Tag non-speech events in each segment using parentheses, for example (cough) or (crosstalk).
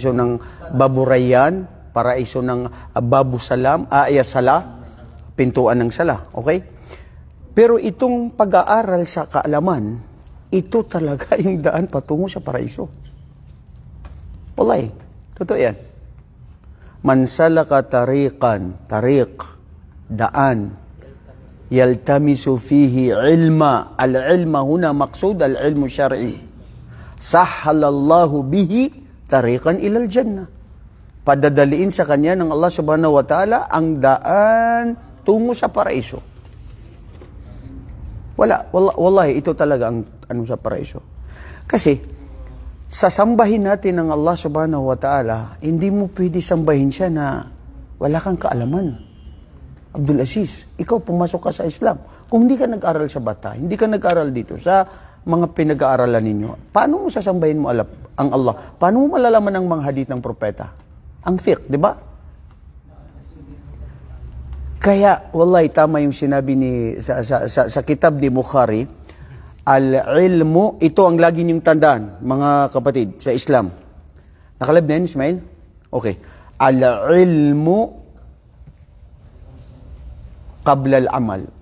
iso ng baburayan, para iso ng ah, babu salam, aaya ah, sala, pintuan ng sala. Okay? Pero itong pag-aaral sa kaalaman, ito talaga (laughs) yung daan patungo sa paraiso. Walay, totoo yan. Man salaka tariqan, tariq, daan, yaltamisu fihi ilma. Al-ilma huna maksud, al-ilmu syar'i. Sahhalallahu bihi tariqan ilal jannah. Padadaliin sa kanya ng Allah subhanahu wa ta'ala ang daan tungo sa paraiso. Wala, wallahi ito talaga ang ano sa paraiso. Kasi sasambahin natin ang Allah subhanahu wa ta'ala, hindi mo pwede sambahin siya na wala kang kaalaman. Abdul Aziz, ikaw pumasok ka sa Islam. Kung hindi ka nag-aral sa bata, hindi ka nag-aral dito sa mga pinag-aaralan ninyo, paano mo sasambahin mo alap, ang Allah? Paano mo malalaman ang mga hadith ng propeta? Ang fiqh, di ba? Kaya, wallahi, tama yung sinabi ni, sa, sa, sa, sa kitab ni Bukhari, al-ilmu, ito ang lagi niyong tandaan, mga kapatid, sa Islam. Nakalab na yun, Ismail? Okay. Al-ilmu qabla al-amal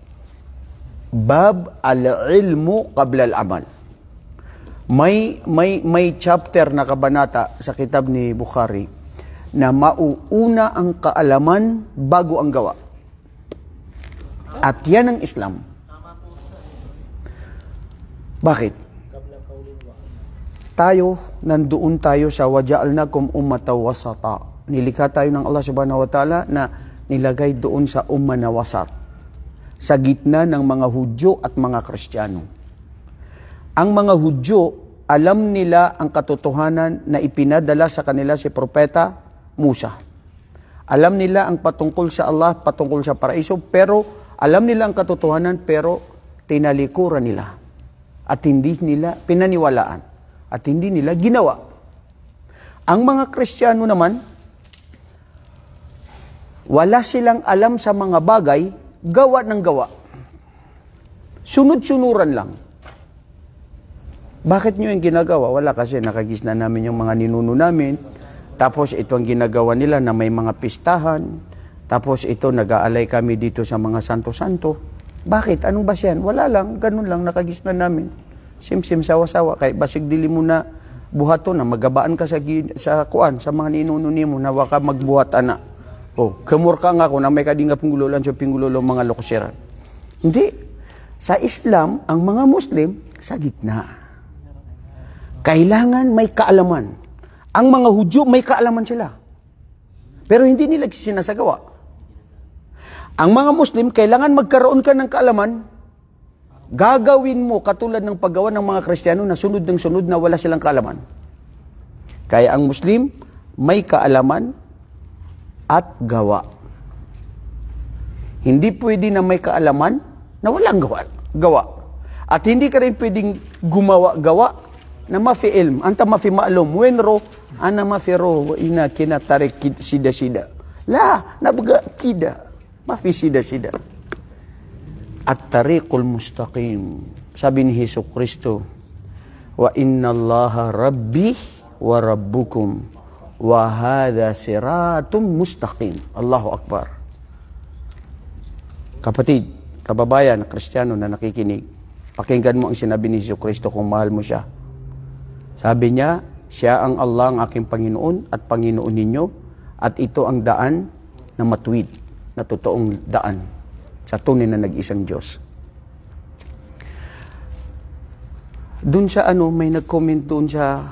Bab al-ilmu qabla al-amal. May, may, may chapter na kabanata sa kitab ni Bukhari na mauuna ang kaalaman bago ang gawa. At yan ang Islam. Bakit? Tayo, nandoon tayo sa kum ummata wasata. Nilikha tayo ng Allah subhanahu wa ta'ala na nilagay doon sa umma na wasat sa gitna ng mga Hudyo at mga Kristiyano. Ang mga Hudyo, alam nila ang katotohanan na ipinadala sa kanila si Propeta Musa. Alam nila ang patungkol sa Allah, patungkol sa paraiso, pero alam nila ang katotohanan pero tinalikuran nila. At hindi nila pinaniwalaan. At hindi nila ginawa. Ang mga Kristiyano naman, wala silang alam sa mga bagay gawa ng gawa. Sunod-sunuran lang. Bakit nyo yung ginagawa? Wala kasi nakagis na namin yung mga ninuno namin. Tapos ito ang ginagawa nila na may mga pistahan. Tapos ito, nag-aalay kami dito sa mga santo-santo. Bakit? Anong ba yan? Wala lang. Ganun lang, Nakagis na namin. Simsim, sawa-sawa. Kahit basig dili mo na buhato na magabaan ka sa, sa kuan, sa mga ninuno ni mo na waka magbuhat anak. Oh, kamurka nga ako na may kadinga lang sa pinggulolong mga lokusyeran. Hindi. Sa Islam, ang mga Muslim, sa gitna. Kailangan may kaalaman. Ang mga Hudyo, may kaalaman sila. Pero hindi nila sinasagawa. Ang mga Muslim, kailangan magkaroon ka ng kaalaman, gagawin mo katulad ng paggawa ng mga Kristiyano na sunod ng sunod na wala silang kaalaman. Kaya ang Muslim, may kaalaman, at gawa. Hindi pwede na may kaalaman na walang gawa. gawa. At hindi ka rin pwedeng gumawa-gawa na mafi-ilm. Anta mafi maalum. Wenro, ana mafi ro, ina kinatarik sida-sida. La, nabaga kida. Mafi sida-sida. At tariqul mustaqim. Sabi ni Heso Kristo, Wa inna allaha rabbi wa rabbukum wa hadha siratum mustaqim. Allahu Akbar. Kapatid, kababayan, kristyano na nakikinig, pakinggan mo ang sinabi ni Jesus Kristo kung mahal mo siya. Sabi niya, siya ang Allah, ang aking Panginoon at Panginoon ninyo at ito ang daan na matuwid, na totoong daan sa tunay na nag-isang Diyos. Doon sa ano, may nag-comment doon sa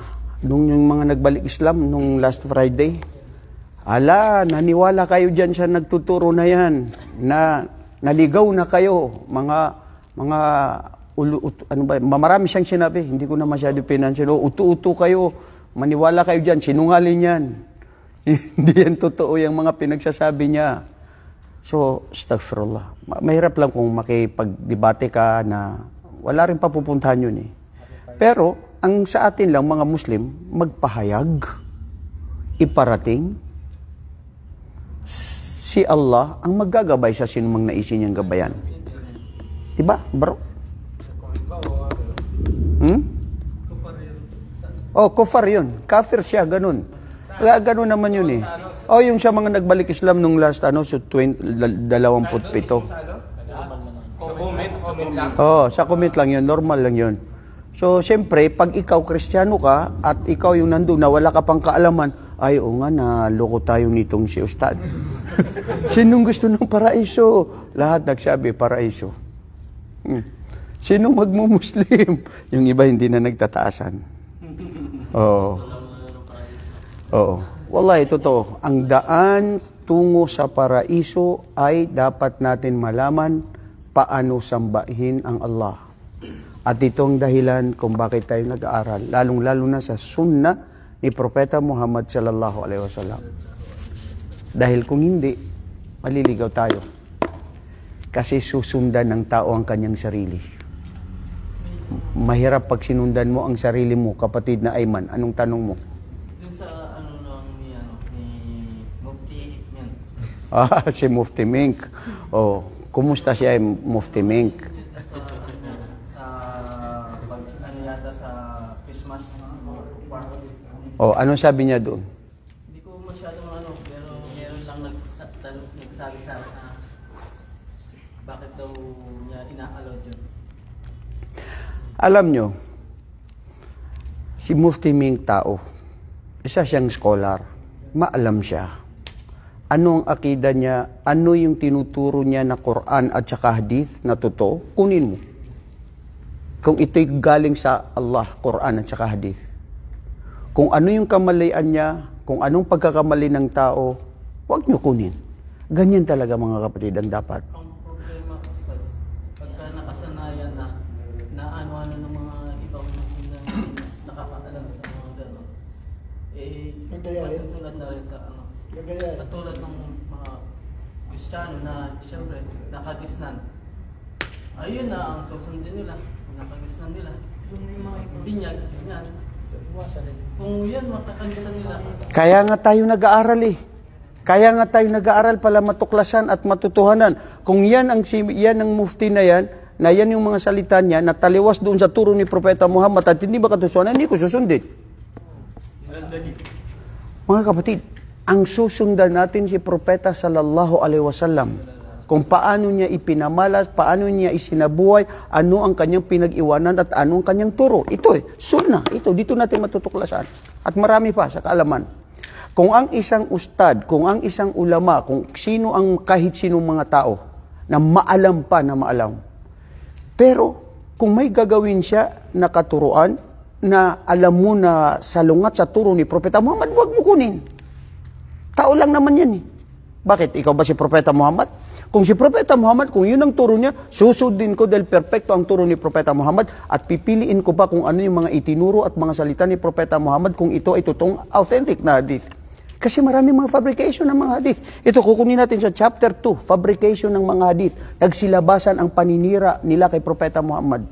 nung yung mga nagbalik Islam nung last Friday. Ala, naniwala kayo diyan sa nagtuturo na yan na naligaw na kayo mga mga ulo, ut, ano ba, marami siyang sinabi, hindi ko na masyado pinansin. Utu-utu kayo, maniwala kayo diyan, sinungaling yan. (laughs) hindi yan totoo yung mga pinagsasabi niya. So, astaghfirullah. Mahirap lang kung makipagdebate ka na wala rin papupuntahan yun eh. Pero, ang sa atin lang mga Muslim, magpahayag, iparating, si Allah ang maggagabay sa sinumang naisin niyang gabayan. Diba, bro? Hmm? Oh, kufar yun. Kafir siya, ganun. Ganun naman yun eh. Oh, yung sa mga nagbalik Islam nung last ano, so 20, 27. Oh, sa comment lang yun. Normal lang yun. So, syempre, pag ikaw kristyano ka at ikaw yung nandoon na wala ka pang kaalaman, ay, o nga, naloko tayo nitong si Ustad. (laughs) Sinong gusto ng paraiso? Lahat nagsabi, paraiso. Hmm. Sinong magmumuslim? (laughs) Yung iba hindi na nagtataasan. (laughs) Oo. Oo. Oh. Wallahi, totoo. Ang daan tungo sa paraiso ay dapat natin malaman paano sambahin ang Allah. At ito ang dahilan kung bakit tayo nag-aaral, lalong-lalo na sa sunna ni Propeta Muhammad sallallahu alaihi wasallam. Dahil kung hindi, maliligaw tayo. Kasi susundan ng tao ang kanyang sarili. Mahirap pag sinundan mo ang sarili mo, kapatid na Ayman. Anong tanong mo? Yung sa ano lang ni, ano, ni Mufti Mink. (laughs) Ah, si Mufti Mink. Oh, kumusta siya Mufti Mink? Oh, anong sabi niya doon? Hindi ko masyadong ano, pero meron lang nagtanong, nagsabi sa akin na bakit daw niya ina-allowed yun. Alam nyo, si Mufti Ming Tao, isa siyang scholar, maalam siya. Ano ang akida niya, ano yung tinuturo niya na Quran at saka hadith na totoo, kunin mo. Kung ito'y galing sa Allah, Quran at saka hadith. Kung ano yung kamalian niya, kung anong pagkakamali ng tao, huwag niyo kunin. Ganyan talaga mga kapatid ang dapat. Ang problema ko sa pagka nakasanayan na naano-ano ng mga ibang na nakakaalam sa mga gano'n, eh, patulad na rin sa ano, patulad ng mga Kristiyano na siyempre nakagisnan. Ayun na ang susundin nila, nakagisnan nila. Yung mga ibang binyag, kung yan, makakalisa nila. Kaya nga tayo nag-aaral eh. Kaya nga tayo nag-aaral pala matuklasan at matutuhanan. Kung yan ang, yan ang mufti na yan, na yan yung mga salita niya, na taliwas doon sa turo ni Propeta Muhammad at hindi ba katusunan, hindi ko susundin. Mga kapatid, ang susundan natin si Propeta sallallahu alaihi wasallam kung paano niya ipinamalas, paano niya isinabuhay, ano ang kanyang pinag-iwanan at ano ang kanyang turo. Ito eh, sunna. Ito, dito natin matutuklasan. At marami pa sa kaalaman kung ang isang ustad, kung ang isang ulama, kung sino ang kahit sinong mga tao na maalam pa na maalam. Pero kung may gagawin siya na katuruan na alam mo na salungat sa turo ni Propeta Muhammad, huwag mo kunin. Tao lang naman yan eh. Bakit? Ikaw ba si Propeta Muhammad? Kung si Propeta Muhammad, kung yun ang turo niya, susundin ko dahil perfecto ang turo ni Propeta Muhammad at pipiliin ko pa kung ano yung mga itinuro at mga salita ni Propeta Muhammad kung ito ay totoong authentic na hadith. Kasi marami mga fabrication ng mga hadith. Ito, kukunin natin sa chapter 2, fabrication ng mga hadith. Nagsilabasan ang paninira nila kay Propeta Muhammad.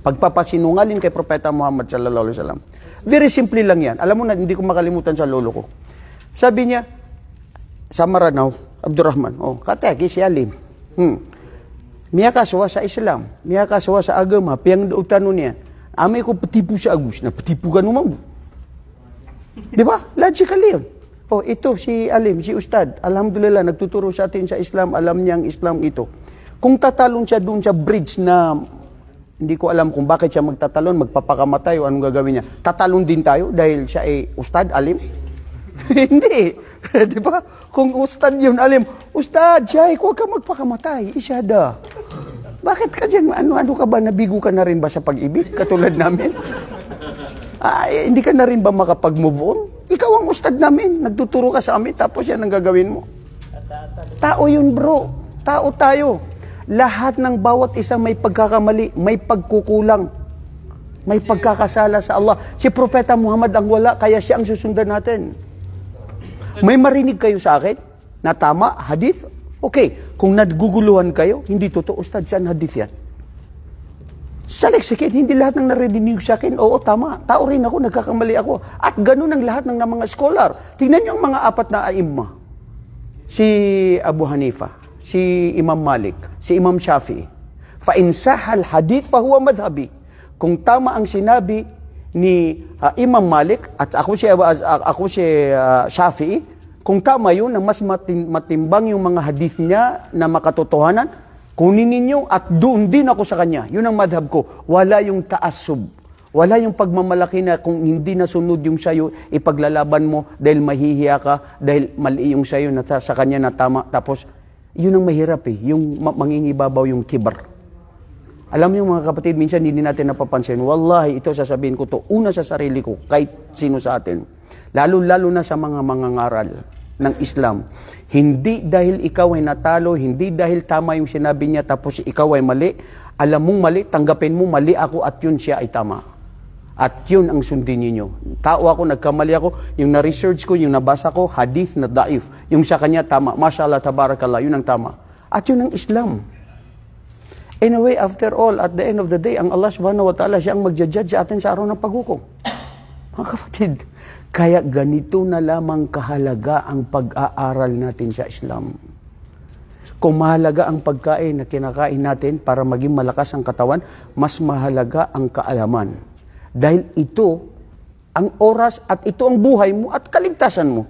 Pagpapasinungaling kay Propeta Muhammad sallallahu alaihi wasallam. Very simple lang yan. Alam mo na, hindi ko makalimutan sa lolo ko. Sabi niya, sa Maranao, Abdurrahman. Oh, kata ki si alim. Hmm. Mia kaswa sa Islam, mia kaswa sa agama, piang utanu niya. Ame ko petipu sa Agus, na petipu kan umam. Di ba? Logical yun. Oh, ito si Alim, si Ustad. Alhamdulillah, nagtuturo sa atin sa Islam. Alam niya ang Islam ito. Kung tatalon siya doon sa bridge na hindi ko alam kung bakit siya magtatalon, magpapakamatay o anong gagawin niya. Tatalon din tayo dahil siya ay Ustad, Alim. (laughs) Hindi. (laughs) Di ba? Kung ustad yun, alim, ustad, Shaykh, huwag ka magpakamatay. Isyada. Bakit ka dyan? Ano-ano ka ba? Nabigo ka na rin ba sa pag-ibig? Katulad namin? Ay, hindi ka na rin ba makapag-move on? Ikaw ang ustad namin. Nagtuturo ka sa amin, tapos yan ang gagawin mo. Tao yun, bro. Tao tayo. Lahat ng bawat isang may pagkakamali, may pagkukulang. May pagkakasala sa Allah. Si Propeta Muhammad ang wala, kaya siya ang susundan natin. May marinig kayo sa akin na tama, hadith? Okay, kung naguguluhan kayo, hindi totoo, Ustad, saan hadith yan? Sa lexikin, hindi lahat ng narinig sa akin, oo, tama, tao rin ako, nagkakamali ako. At ganun ang lahat ng, mga scholar. Tingnan niyo ang mga apat na aimma. Si Abu Hanifa, si Imam Malik, si Imam Shafi'i. Fa'insahal hadith, huwa madhabi. Kung tama ang sinabi, ni uh, Imam Malik at ako si uh, ako si uh, Shafi'i kung tama yun na mas matim matimbang yung mga hadith niya na makatotohanan kunin ninyo at doon din ako sa kanya yun ang madhab ko wala yung taasub wala yung pagmamalaki na kung hindi nasunod yung sayo ipaglalaban mo dahil mahihiya ka dahil mali yung sayo na sa kanya na tama tapos yun ang mahirap eh yung mangingibabaw yung kibar alam niyo mga kapatid, minsan hindi natin napapansin. Wallahi, ito sasabihin ko to una sa sarili ko, kahit sino sa atin. Lalo-lalo na sa mga mangangaral ng Islam. Hindi dahil ikaw ay natalo, hindi dahil tama yung sinabi niya tapos ikaw ay mali. Alam mong mali, tanggapin mo mali ako at yun siya ay tama. At yun ang sundin ninyo. Tao ako, nagkamali ako. Yung na-research ko, yung nabasa ko, hadith na daif. Yung sa kanya, tama. Mashallah, tabarakallah, yun ang tama. At yun ang Islam. In a way, after all, at the end of the day, ang Allah subhanahu wa ta'ala siya ang magjajudge sa atin sa araw ng paghukom. (coughs) Mga kapatid, kaya ganito na lamang kahalaga ang pag-aaral natin sa Islam. Kung mahalaga ang pagkain na kinakain natin para maging malakas ang katawan, mas mahalaga ang kaalaman. Dahil ito ang oras at ito ang buhay mo at kaligtasan mo.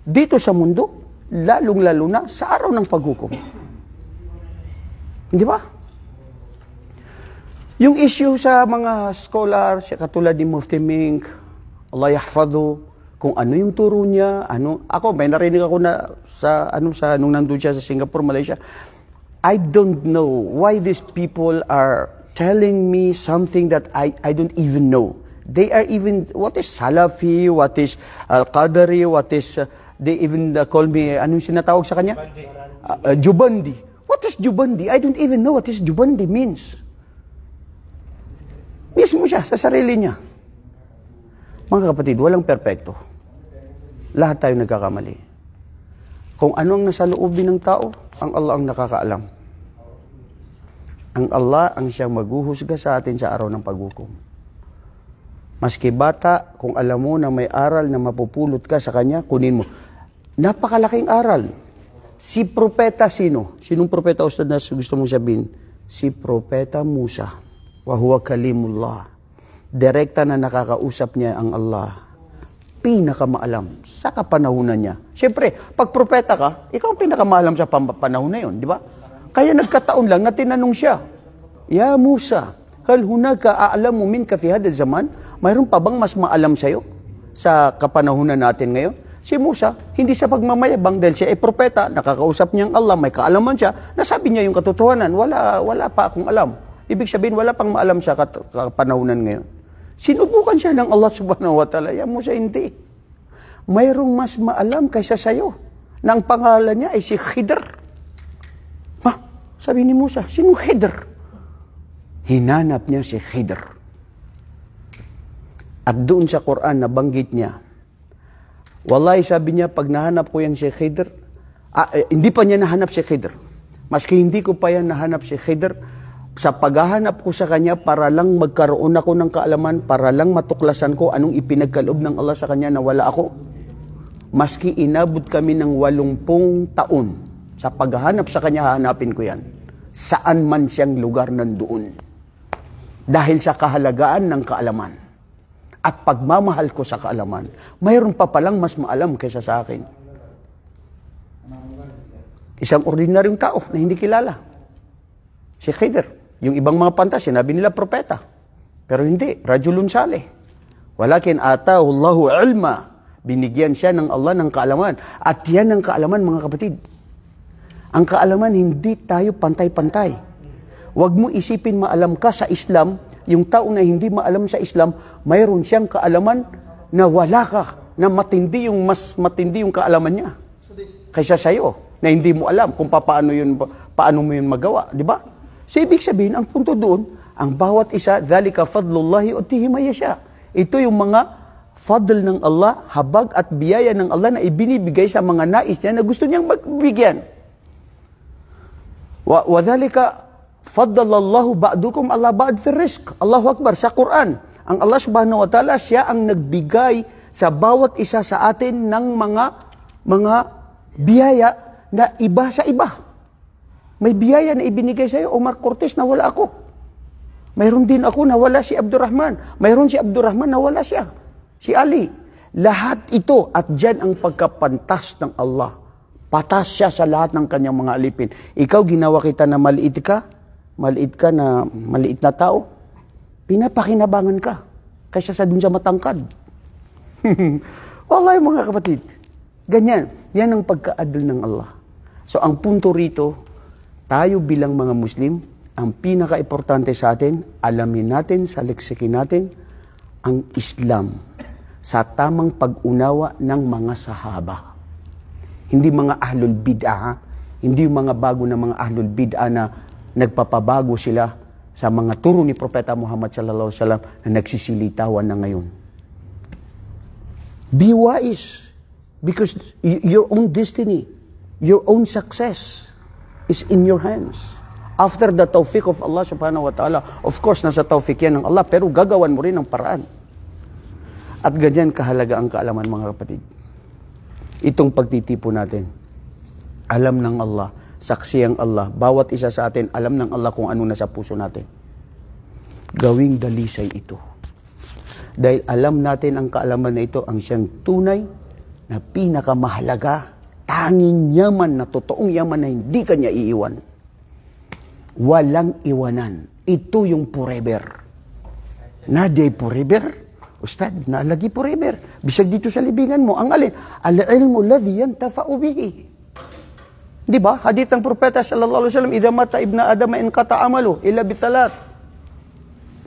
Dito sa mundo, lalong-lalo na sa araw ng paghukom. Di ba? Yung issue sa mga scholars, katulad ni Mufti Mink, Allah yahfadu, kung ano yung turo niya, ano, ako, may narinig ako na sa, ano, sa, nung nandun siya sa Singapore, Malaysia, I don't know why these people are telling me something that I, I don't even know. They are even, what is Salafi, what is Al-Qadari, what is, uh, they even uh, call me, anong sinatawag sa kanya? Jubandi. Uh, uh, Jubandi is Jubandi? I don't even know what is Jubandi means. Mismo siya, sa sarili niya. Mga kapatid, walang perpekto. Lahat tayo nagkakamali. Kung ano ang nasa loobin ng tao, ang Allah ang nakakaalam. Ang Allah ang siyang maghuhusga sa atin sa araw ng paghukom. Maski bata, kung alam mo na may aral na mapupulot ka sa kanya, kunin mo. Napakalaking aral. Si propeta sino? Sinong propeta Ustad na gusto mong sabihin? Si propeta Musa. Wahuwa kalimullah. Direkta na nakakausap niya ang Allah. Pinakamaalam sa kapanahunan niya. Siyempre, pag propeta ka, ikaw ang pinakamaalam sa panahon na yun, di ba? Kaya nagkataon lang na tinanong siya, Ya Musa, hal hunaka aalamu minka fi hada zaman? Mayroon pa bang mas maalam sa'yo sa kapanahunan natin ngayon? Si Musa, hindi sa pagmamayabang dahil siya ay propeta, nakakausap niyang Allah, may kaalaman siya, nasabi niya yung katotohanan, wala, wala pa akong alam. Ibig sabihin, wala pang maalam siya kat- kapanahonan ngayon. Sinubukan siya ng Allah subhanahu wa ta'ala. Ya Musa, hindi. Mayroong mas maalam kaysa sa'yo na ang pangalan niya ay si Khidr. Ma, sabi ni Musa, sino Khidr? Hinanap niya si Khidr. At doon sa Quran nabanggit niya Wallahi, sabi niya, pag nahanap ko yung si Khidr, ah, eh, hindi pa niya nahanap si Khidr. Maski hindi ko pa yan nahanap si Khidr, sa paghahanap ko sa kanya para lang magkaroon ako ng kaalaman, para lang matuklasan ko anong ipinagkaloob ng Allah sa kanya na wala ako. Maski inabot kami ng walumpung taon, sa paghahanap sa kanya, hahanapin ko yan. Saan man siyang lugar nandoon. Dahil sa kahalagaan ng kaalaman at pagmamahal ko sa kaalaman, mayroon pa palang mas maalam kaysa sa akin. Isang ordinaryong tao na hindi kilala. Si Khidr. Yung ibang mga panta, sinabi nila propeta. Pero hindi, Radyo Saleh. Walakin atahu Allahu ilma. Binigyan siya ng Allah ng kaalaman. At yan ang kaalaman, mga kapatid. Ang kaalaman, hindi tayo pantay-pantay. Huwag mo isipin maalam ka sa Islam yung tao na hindi maalam sa Islam, mayroon siyang kaalaman na wala ka, na matindi yung mas matindi yung kaalaman niya kaysa sa'yo na hindi mo alam kung paano yun paano mo yun magawa, di ba? So ibig sabihin ang punto doon, ang bawat isa zalika fadlullahi utihi mayasha. Ito yung mga fadl ng Allah, habag at biyaya ng Allah na ibinibigay sa mga nais niya na gusto niyang magbigyan. Wa wadhalika Faddalallahu ba'dukum ala ba'd fi rizq. Allahu Akbar sa Quran. Ang Allah Subhanahu wa Ta'ala siya ang nagbigay sa bawat isa sa atin ng mga mga biyaya na iba sa iba. May biyaya na ibinigay sa iyo Omar Cortez na wala ako. Mayroon din ako na wala si Abdurrahman. Mayroon si Abdurrahman na wala siya. Si Ali. Lahat ito at diyan ang pagkapantas ng Allah. Patas siya sa lahat ng kanyang mga alipin. Ikaw, ginawa kita na maliit ka, maliit ka na maliit na tao, pinapakinabangan ka kaysa sa dun sa matangkad. (laughs) Wallahi mga kapatid, ganyan. Yan ang pagkaadl ng Allah. So ang punto rito, tayo bilang mga Muslim, ang pinaka-importante sa atin, alamin natin sa leksikin natin, ang Islam sa tamang pag-unawa ng mga sahaba. Hindi mga ahlul bid'ah, hindi yung mga bago na mga ahlul bid'ah na nagpapabago sila sa mga turo ni Propeta Muhammad sallallahu alaihi wasallam na nagsisilitawan na ngayon. Be wise because your own destiny, your own success is in your hands. After the tawfiq of Allah subhanahu wa ta'ala, of course, nasa tawfiq yan ng Allah, pero gagawan mo rin ng paraan. At ganyan kahalaga ang kaalaman mga kapatid. Itong pagtitipo natin, alam ng Allah saksi ang Allah. Bawat isa sa atin, alam ng Allah kung ano nasa puso natin. Gawing dalisay ito. Dahil alam natin ang kaalaman na ito, ang siyang tunay na pinakamahalaga, tanging yaman na totoong yaman na hindi kanya iiwan. Walang iwanan. Ito yung forever. Na day forever. Ustad, naalagi forever. Bisag dito sa libingan mo, ang alin? Al-ilmu ladhi yantafa'u bihi Di ba? Hadith ng propeta sallallahu alaihi wasallam, "Idza mata ibna adam in qata amalu illa bi thalath."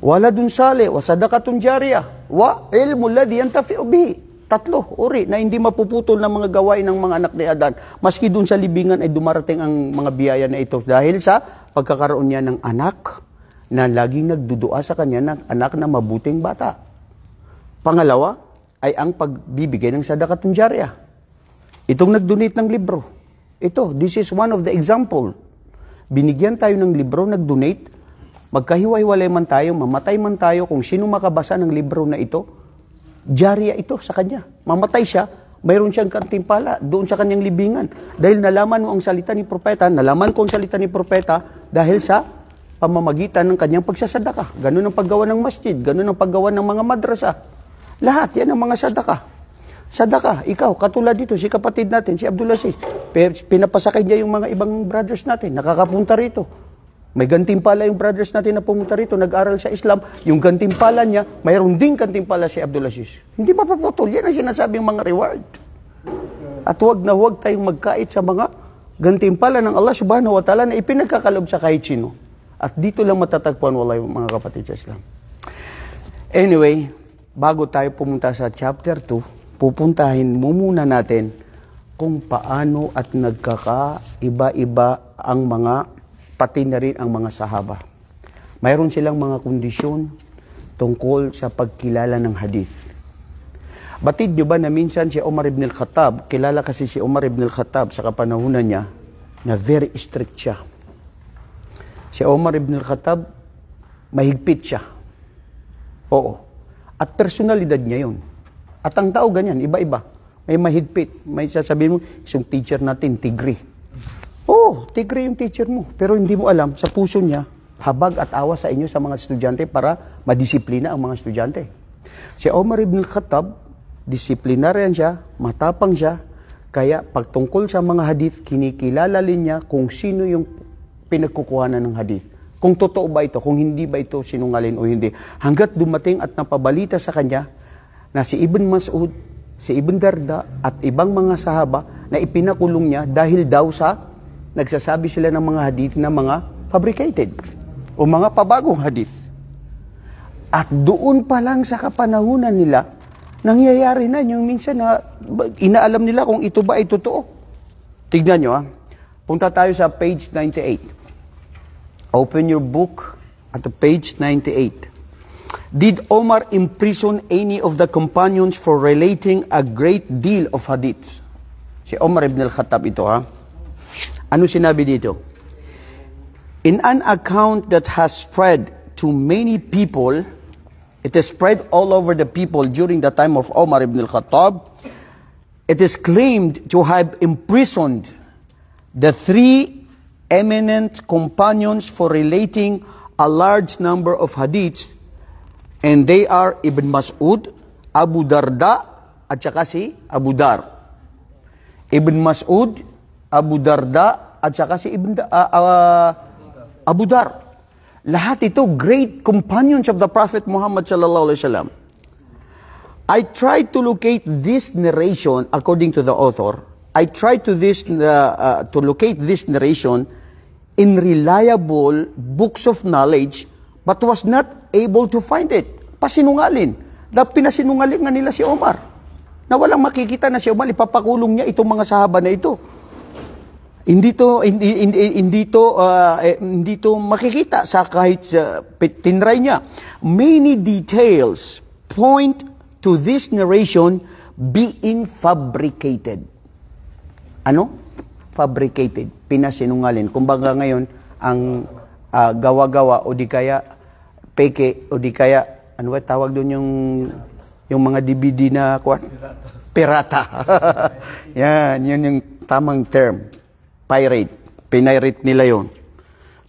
Waladun salih wa sadaqatun jariyah wa ilmu alladhi yantafi'u bi. Tatlo uri na hindi mapuputol ng mga gawain ng mga anak ni Adan. Maski doon sa libingan ay dumarating ang mga biyaya na ito dahil sa pagkakaroon niya ng anak na laging nagdudua sa kanya ng anak na mabuting bata. Pangalawa ay ang pagbibigay ng sadaqatun jariyah. Itong nagdonate ng libro ito, this is one of the example. Binigyan tayo ng libro, nag-donate, magkahiwa-hiwalay man tayo, mamatay man tayo, kung sino makabasa ng libro na ito, jariya ito sa kanya. Mamatay siya, mayroon siyang kantimpala doon sa kanyang libingan. Dahil nalaman mo ang salita ni propeta, nalaman ko ang salita ni propeta dahil sa pamamagitan ng kanyang pagsasadaka. Ganun ang paggawa ng masjid, ganun ang paggawa ng mga madrasa. Lahat yan ang mga sadaka sadaka, ikaw, katulad dito, si kapatid natin, si Abdulaziz, pinapasakay niya yung mga ibang brothers natin, nakakapunta rito. May gantimpala yung brothers natin na pumunta rito, nag-aral sa Islam, yung gantimpala niya, mayroon ding gantimpala si Abdulaziz. Hindi mapaputol, yan ang sinasabing mga reward. At huwag na huwag tayong magkait sa mga gantimpala ng Allah subhanahu wa ta'ala na ipinagkakalob sa kahit sino. At dito lang matatagpuan wala yung mga kapatid sa Islam. Anyway, bago tayo pumunta sa chapter 2, pupuntahin mo muna natin kung paano at nagkakaiba-iba ang mga, pati na rin ang mga sahaba. Mayroon silang mga kondisyon tungkol sa pagkilala ng hadith. Batid nyo ba na minsan si Umar ibn al-Khattab, kilala kasi si Umar ibn al-Khattab sa kapanahunan niya, na very strict siya. Si Umar ibn al-Khattab, mahigpit siya. Oo. At personalidad niya yon. At ang tao ganyan, iba-iba. May mahigpit. May sasabihin mo, isang teacher natin, tigre. oh, tigre yung teacher mo. Pero hindi mo alam, sa puso niya, habag at awa sa inyo sa mga estudyante para madisiplina ang mga estudyante. Si Omar ibn al Khattab, disiplinarian siya, matapang siya, kaya pagtungkol sa mga hadith, kinikilala rin niya kung sino yung pinagkukuhanan ng hadith. Kung totoo ba ito, kung hindi ba ito sinungaling o hindi. Hanggat dumating at napabalita sa kanya na si Ibn Mas'ud, si Ibn Darda at ibang mga sahaba na ipinakulong niya dahil daw sa nagsasabi sila ng mga hadith na mga fabricated o mga pabagong hadith. At doon pa lang sa kapanahunan nila, nangyayari na yung minsan na inaalam nila kung ito ba ay totoo. Tignan nyo ha. Ah. Punta tayo sa page 98. Open your book at the page 98. Did Omar imprison any of the companions for relating a great deal of hadith? Si Omar ibn al-Khattab ito ha. Ano sinabi dito? In an account that has spread to many people, it is spread all over the people during the time of Omar ibn al-Khattab, it is claimed to have imprisoned the three eminent companions for relating a large number of hadiths and they are Ibn Mas'ud, Abu Darda, at saka si Abu Dar. Ibn Mas'ud, Abu Darda, at saka si Ibn, uh, uh, Abu Dar. Lahat ito great companions of the Prophet Muhammad sallallahu alaihi wasallam. I tried to locate this narration according to the author. I tried to this uh, uh, to locate this narration in reliable books of knowledge but was not able to find it. Pasinungalin. Dahil pinasinungaling nga nila si Omar. Na walang makikita na si Omar, ipapakulong niya itong mga sahaba na ito. Hindi to hindi hindi, hindi to uh, hindi to makikita sa kahit sa uh, tinray niya. Many details point to this narration being fabricated. Ano? Fabricated, pinasinungaling. Kumbaga ngayon ang uh, gawa-gawa o di kaya peke o di kaya ano ba tawag doon yung yung mga DVD na kuan pirata. (laughs) Yan, yun yung tamang term. Pirate. Pinirate nila yon.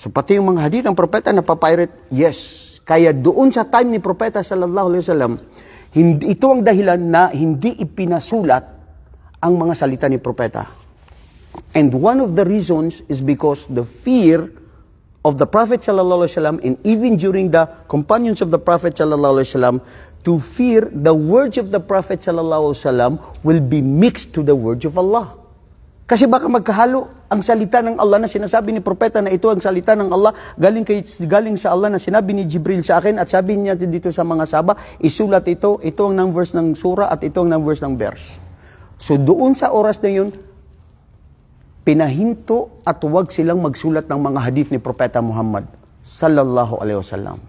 So pati yung mga hadith ng propeta na pirate yes. Kaya doon sa time ni propeta sallallahu alaihi wasallam, hindi ito ang dahilan na hindi ipinasulat ang mga salita ni propeta. And one of the reasons is because the fear of the Prophet ﷺ and even during the companions of the Prophet ﷺ to fear the words of the Prophet ﷺ will be mixed to the words of Allah. Kasi baka magkahalo ang salita ng Allah na sinasabi ni propeta na ito ang salita ng Allah galing kay galing sa Allah na sinabi ni Jibril sa akin at sabi niya dito sa mga saba isulat ito ito ang ng verse ng sura at ito ang ng ng verse. So doon sa oras na yun pinahinto at huwag silang magsulat ng mga hadith ni Propeta Muhammad sallallahu alaihi wasallam.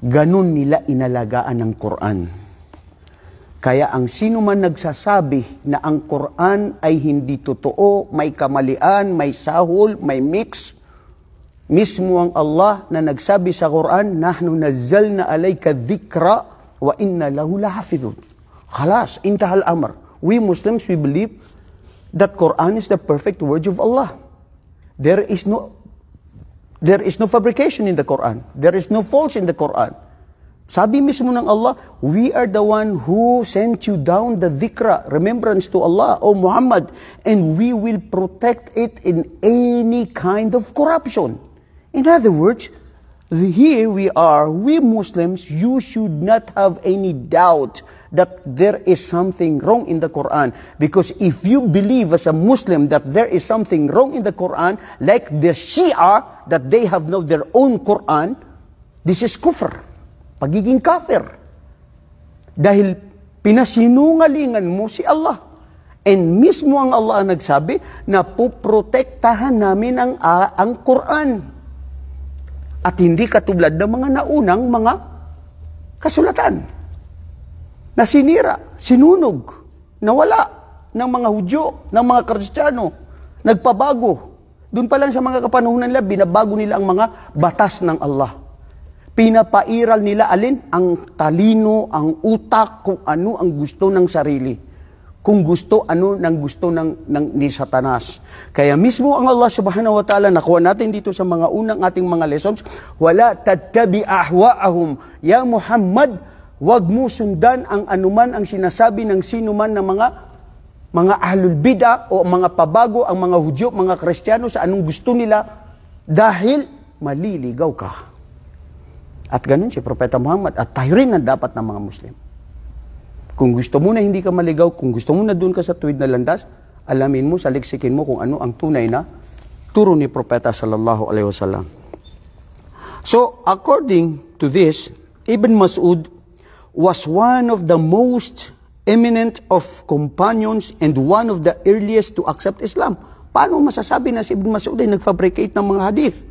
Ganun nila inalagaan ng Quran. Kaya ang sino man nagsasabi na ang Quran ay hindi totoo, may kamalian, may sahol, may mix, mismo ang Allah na nagsabi sa Quran, Nahnu nazzalna alayka dhikra wa inna lahu lahafidun. Khalas, intahal amr. We Muslims, we believe that Quran is the perfect word of Allah. There is no there is no fabrication in the Quran. There is no false in the Quran. Sabi mismo ng Allah, we are the one who sent you down the dhikra, remembrance to Allah, O Muhammad, and we will protect it in any kind of corruption. In other words, here we are, we Muslims, you should not have any doubt that there is something wrong in the Quran. Because if you believe as a Muslim that there is something wrong in the Quran, like the Shia, that they have now their own Quran, this is kufr. Pagiging kafir. Dahil pinasinungalingan mo si Allah. And mismo ang Allah nagsabi na puprotektahan namin ang, ah, ang Quran. at hindi katulad ng mga naunang mga kasulatan na sinira, sinunog, nawala ng mga Hudyo, ng mga Kristiyano, nagpabago. Doon pa lang sa mga kapanahonan nila, binabago nila ang mga batas ng Allah. Pinapairal nila alin? Ang talino, ang utak, kung ano ang gusto ng sarili kung gusto ano ng gusto ng, ng ni Satanas. Kaya mismo ang Allah Subhanahu wa Ta'ala nakuha natin dito sa mga unang ating mga lessons, wala tattabi ahwaahum ya Muhammad, wag mo sundan ang anuman ang sinasabi ng sino man ng mga mga ahlul bid'ah o mga pabago, ang mga Hudyo, mga Kristiyano sa anong gusto nila dahil maliligaw ka. At ganun si Propeta Muhammad at tayo rin ang dapat ng mga Muslim. Kung gusto mo na hindi ka maligaw, kung gusto mo na doon ka sa tuwid na landas, alamin mo, saliksikin mo kung ano ang tunay na turo ni Propeta sallallahu alaihi wasallam. So, according to this, Ibn Mas'ud was one of the most eminent of companions and one of the earliest to accept Islam. Paano masasabi na si Ibn Mas'ud ay nag-fabricate ng mga hadith?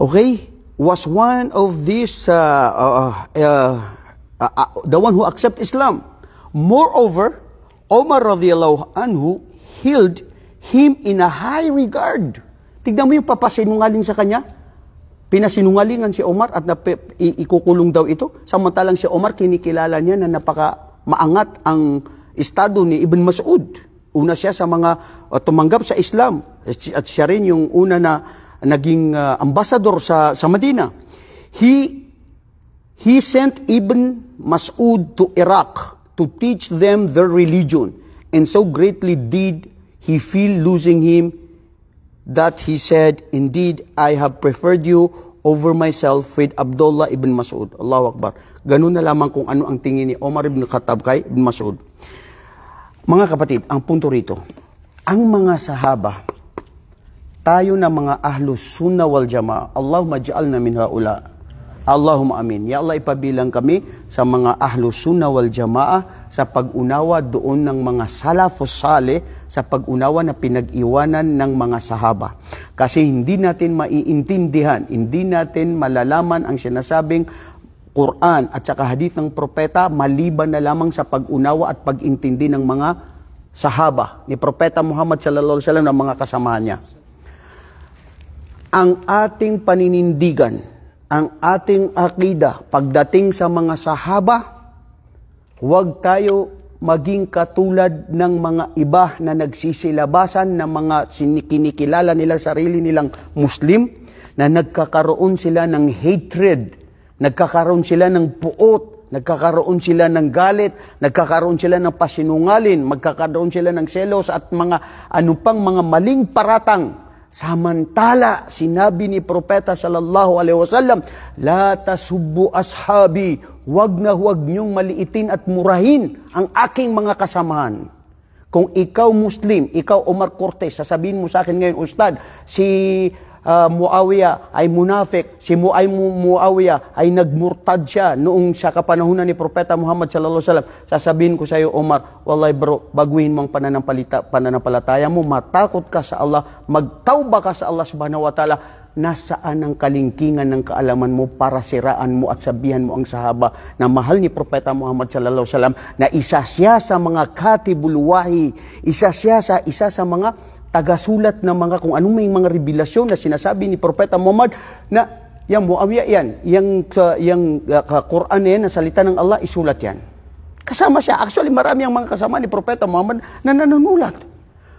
Okay? Was one of these uh, uh, uh, uh Uh, uh, the one who accept Islam. Moreover, Omar radiallahu anhu held him in a high regard. Tignan mo yung papasinungaling sa kanya. Pinasinungalingan si Omar at nape, ikukulong daw ito. Samantalang si Omar kinikilala niya na napaka maangat ang estado ni Ibn Mas'ud. Una siya sa mga uh, tumanggap sa Islam at siya rin yung una na naging uh, ambassador sa, sa Madina. He He sent Ibn Mas'ud to Iraq to teach them their religion, and so greatly did he feel losing him that he said, Indeed, I have preferred you over myself with Abdullah ibn Mas'ud. Allahu Akbar. Ganun na lamang kung ano ang tingin ni Omar ibn Khattab kay ibn Mas'ud. Mga kapatid, ang punto rito, ang mga sahaba, tayo na mga ahlus sunnah wal jamaa, Allahumma ja'alna min haula. Allahumma amin. Ya Allah, ipabilang kami sa mga ahlu sunna wal jamaah sa pag-unawa doon ng mga salafus saleh sa pag-unawa na pinag-iwanan ng mga sahaba. Kasi hindi natin maiintindihan, hindi natin malalaman ang sinasabing Quran at saka hadith ng propeta maliban na lamang sa pag-unawa at pag-intindi ng mga sahaba ni Propeta Muhammad sallallahu alaihi wasallam ng mga kasama niya. Ang ating paninindigan ang ating akida pagdating sa mga sahaba, huwag tayo maging katulad ng mga iba na nagsisilabasan ng mga sinikinikilala nila sarili nilang Muslim na nagkakaroon sila ng hatred, nagkakaroon sila ng puot, nagkakaroon sila ng galit, nagkakaroon sila ng pasinungalin, magkakaroon sila ng selos at mga ano pang mga maling paratang Samantala, sinabi ni Propeta sallallahu alaihi wasallam, La tasubbu ashabi, wag na huwag niyong maliitin at murahin ang aking mga kasamahan. Kung ikaw Muslim, ikaw Omar Cortez, sasabihin mo sa akin ngayon, Ustad, si uh, ah, Muawiyah ay munafik, si Mu ay Mu Muawiyah ay nagmurtad siya noong sa kapanahon ni Propeta Muhammad sallallahu alaihi wasallam. Sasabihin ko sa iyo Omar, wallahi bro, baguhin mo ang pananampalita, pananampalataya mo, matakot ka sa Allah, magtauba ka sa Allah subhanahu wa taala. Nasaan ang kalingkingan ng kaalaman mo para siraan mo at sabihan mo ang sahaba na mahal ni Propeta Muhammad sallallahu alaihi wasallam na isa siya sa mga katibulwahi, isa siya sa isa sa mga tagasulat ng mga kung anong may mga revelasyon na sinasabi ni Propeta Muhammad na yan Muawiyah yan, yang uh, yung uh, ah, Quran yan, na salita ng Allah, isulat yan. Kasama siya. Actually, marami ang mga kasama ni Propeta Muhammad na nanunulat.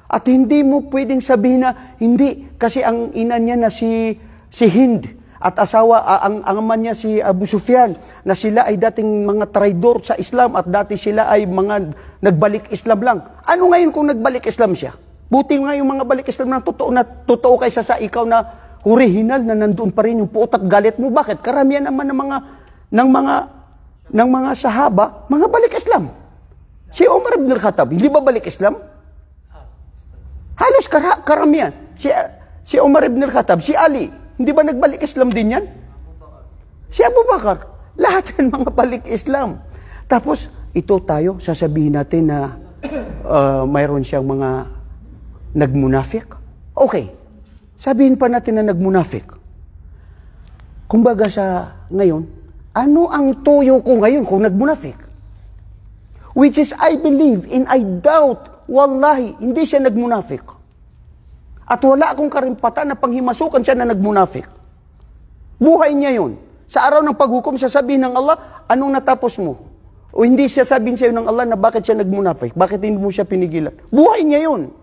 At hindi mo pwedeng sabihin na, hindi, kasi ang ina niya na si, si Hind, at asawa uh, ang ang ama niya si Abu Sufyan na sila ay dating mga traidor sa Islam at dati sila ay mga nagbalik Islam lang. Ano ngayon kung nagbalik Islam siya? Buti nga yung mga balik Islam na totoo na totoo kaysa sa ikaw na original na nandoon pa rin yung puot at galit mo. Bakit? Karamihan naman ng mga ng mga ng mga sahaba, mga balik Islam. Si Umar ibn al-Khattab, hindi ba balik Islam? Halos kar karamihan. Si, si Umar ibn al-Khattab, si Ali, hindi ba nagbalik Islam din yan? Si Abu Bakar. Lahat ng mga balik Islam. Tapos, ito tayo, sasabihin natin na (coughs) uh, mayroon siyang mga nagmunafik? Okay. Sabihin pa natin na nagmunafik. Kumbaga sa ngayon, ano ang toyo ko ngayon kung nagmunafik? Which is, I believe in I doubt, wallahi, hindi siya nagmunafik. At wala akong karimpatan na panghimasukan siya na nagmunafik. Buhay niya yon. Sa araw ng paghukom, sasabihin ng Allah, anong natapos mo? O hindi siya sabihin sa'yo ng Allah na bakit siya nagmunafik, bakit hindi mo siya pinigilan. Buhay niya yon.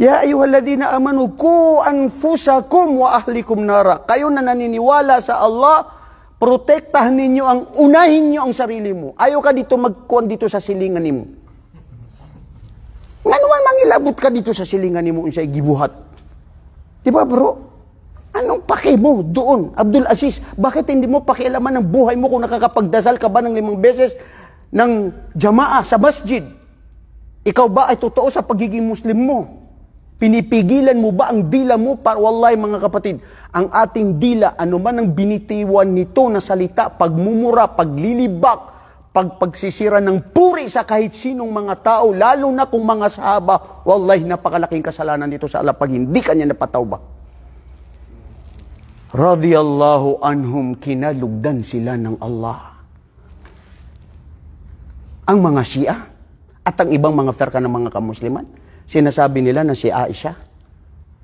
Ya ayuhaladina amanu, ku anfusakum wa ahlikum nara. Kayo na naniniwala sa Allah, protektahan ninyo ang, unahin nyo ang sarili mo. Ayaw ka dito magkuhan dito sa silingan nimo. Nga naman mangilabot ka dito sa silingan nimo unsay gibuhat. Di ba bro? Anong pake mo doon, Abdul Aziz? Bakit hindi mo pakialaman ang buhay mo kung nakakapagdasal ka ba ng limang beses ng jamaa sa masjid? Ikaw ba ay totoo sa pagiging Muslim mo? Pinipigilan mo ba ang dila mo para wallahi mga kapatid, ang ating dila, anuman ang binitiwan nito na salita, pagmumura, paglilibak, pagpagsisira ng puri sa kahit sinong mga tao, lalo na kung mga sahaba, wallahi, napakalaking kasalanan dito sa Allah pag hindi kanya napatawba. Radiyallahu anhum, kinalugdan sila ng Allah. Ang mga Shia at ang ibang mga ferka ng mga kamusliman, sinasabi nila na si Aisha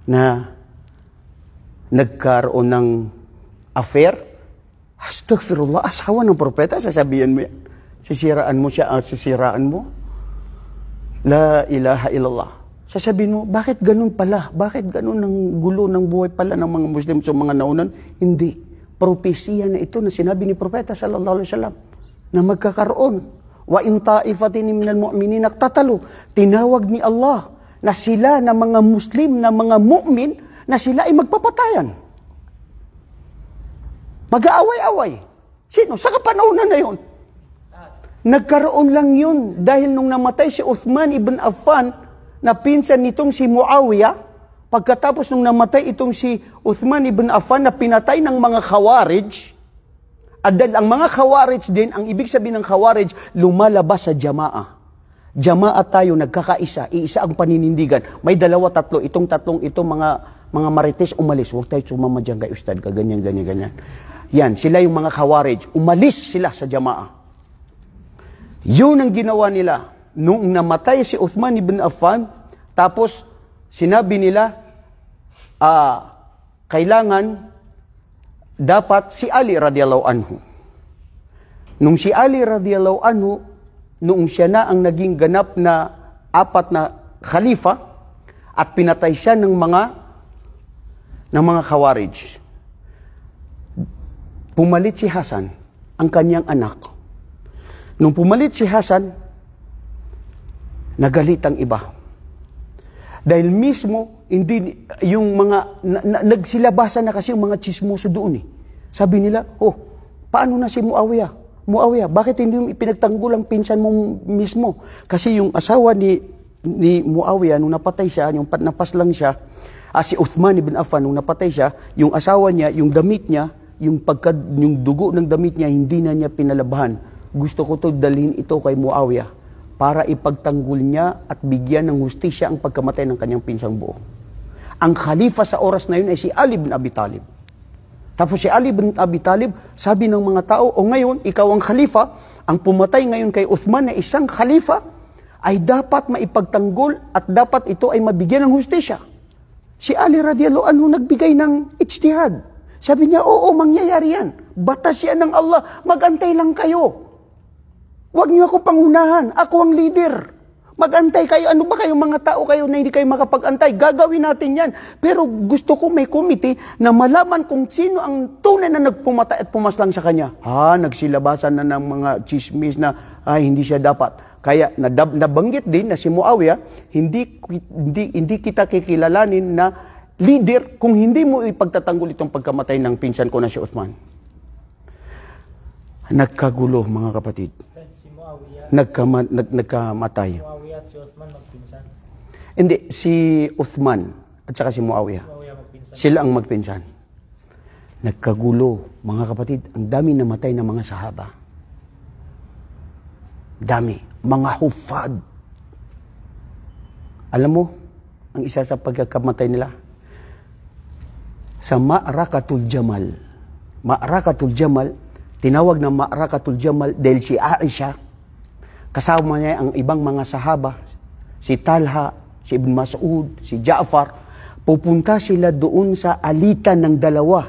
na nagkaroon ng affair. Astagfirullah, asawa ng propeta, sasabihin mo yan. Sisiraan mo siya at ah, sisiraan mo. La ilaha illallah. Sasabihin mo, bakit ganun pala? Bakit ganun ang gulo ng buhay pala ng mga Muslim sa mga naunan? Hindi. Propesiya na ito na sinabi ni Propeta sallallahu alaihi wasallam na magkakaroon. Wa in ta'ifatin minal mu'minin nagtatalo. Tinawag ni Allah na sila na mga Muslim, na mga mu'min, na sila ay magpapatayan. Mag-aaway-away. Sino? Sa kapanahon na yun. Nagkaroon lang yun dahil nung namatay si Uthman ibn Affan na pinsan nitong si Muawiyah, pagkatapos nung namatay itong si Uthman ibn Affan na pinatay ng mga Khawarij, at ang mga Khawarij din, ang ibig sabihin ng Khawarij, lumalabas sa jamaa Jamaa tayo, nagkakaisa, iisa ang paninindigan. May dalawa, tatlo, itong tatlong, ito mga, mga marites, umalis. Huwag tayo sumama dyan kay Ustad, ka ganyan, ganyan, ganyan. Yan, sila yung mga kawarij. Umalis sila sa jamaa. Yun ang ginawa nila. Noong namatay si Uthman ibn Affan, tapos sinabi nila, ah, kailangan dapat si Ali radhiyallahu anhu. Nung si Ali radhiyallahu anhu noong siya na ang naging ganap na apat na khalifa at pinatay siya ng mga ng mga khawarij. Pumalit si Hasan, ang kanyang anak. Nung pumalit si Hasan, nagalit ang iba. Dahil mismo, hindi, yung mga, na, na, nagsilabasan na kasi yung mga chismoso doon eh. Sabi nila, oh, paano na si Muawiyah? Muawiya, bakit hindi mo ipinagtanggol ang pinsan mo mismo? Kasi yung asawa ni, ni Muawiya, nung napatay siya, yung napas lang siya, ah, si Uthman ibn Affan, nung napatay siya, yung asawa niya, yung damit niya, yung, pagka, yung dugo ng damit niya, hindi na niya pinalabahan. Gusto ko to dalhin ito kay Muawiya para ipagtanggol niya at bigyan ng hustisya ang pagkamatay ng kanyang pinsang buo. Ang khalifa sa oras na yun ay si Ali bin Abi Talib. Tapos si Ali bin Abi Talib, sabi ng mga tao, o ngayon, ikaw ang khalifa, ang pumatay ngayon kay Uthman na isang khalifa, ay dapat maipagtanggol at dapat ito ay mabigyan ng hustisya. Si Ali radiyallahu anhu nagbigay ng ijtihad. Sabi niya, oo, mangyayari yan. Batas yan ng Allah. Magantay lang kayo. Huwag niyo ako pangunahan. Ako ang leader. Magantay kayo. Ano ba kayo mga tao kayo na hindi kayo makapag-antay? Gagawin natin yan. Pero gusto ko may committee na malaman kung sino ang tunay na nagpumata at pumaslang sa kanya. Ha, nagsilabasan na ng mga chismis na ay, hindi siya dapat. Kaya nadab- nabanggit din na si Muawiya, hindi, hindi, hindi kita kikilalanin na leader kung hindi mo ipagtatanggol itong pagkamatay ng pinsan ko na si Uthman. Nagkagulo mga kapatid. Nagkama- nag- nagkamatay si Uthman magpinsan? Hindi, si Uthman at saka si Muawiyah. Muawiyah magpinsan. Sila ang magpinsan. Nagkagulo, mga kapatid, ang dami namatay ng mga sahaba. Dami. Mga hufad. Alam mo, ang isa sa pagkakamatay nila, sa Ma'rakatul Jamal. Ma'rakatul Jamal, tinawag na Ma'rakatul Jamal dahil si Aisha, Kasama niya ang ibang mga sahaba, si Talha, si Ibn Mas'ud, si Ja'far. Pupunta sila doon sa alitan ng dalawa.